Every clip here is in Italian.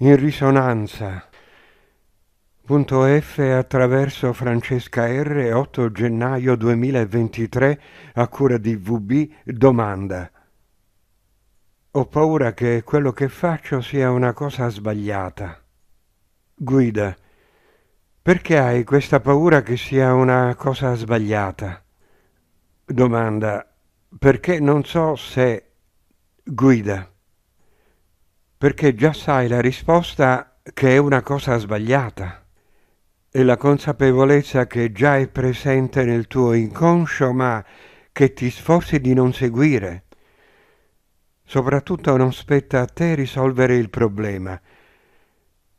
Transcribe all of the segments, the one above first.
in risonanza. Punto F attraverso Francesca R 8 gennaio 2023 a cura di VB domanda. Ho paura che quello che faccio sia una cosa sbagliata. Guida. Perché hai questa paura che sia una cosa sbagliata? Domanda. Perché non so se... Guida perché già sai la risposta che è una cosa sbagliata e la consapevolezza che già è presente nel tuo inconscio ma che ti sforzi di non seguire. Soprattutto non spetta a te risolvere il problema.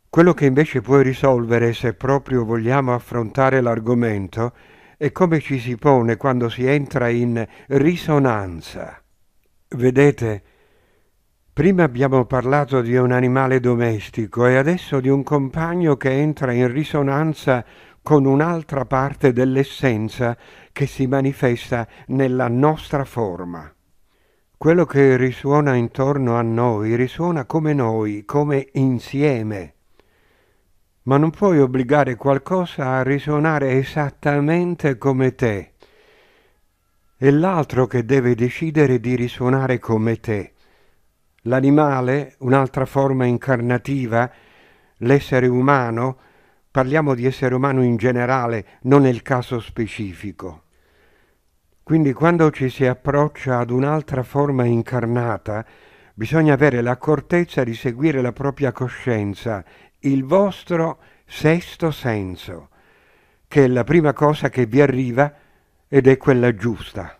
Quello che invece puoi risolvere se proprio vogliamo affrontare l'argomento è come ci si pone quando si entra in risonanza. Vedete, Prima abbiamo parlato di un animale domestico e adesso di un compagno che entra in risonanza con un'altra parte dell'essenza che si manifesta nella nostra forma. Quello che risuona intorno a noi risuona come noi, come insieme. Ma non puoi obbligare qualcosa a risuonare esattamente come te. È l'altro che deve decidere di risuonare come te l'animale, un'altra forma incarnativa, l'essere umano, parliamo di essere umano in generale, non nel caso specifico. Quindi quando ci si approccia ad un'altra forma incarnata, bisogna avere l'accortezza di seguire la propria coscienza, il vostro sesto senso, che è la prima cosa che vi arriva ed è quella giusta.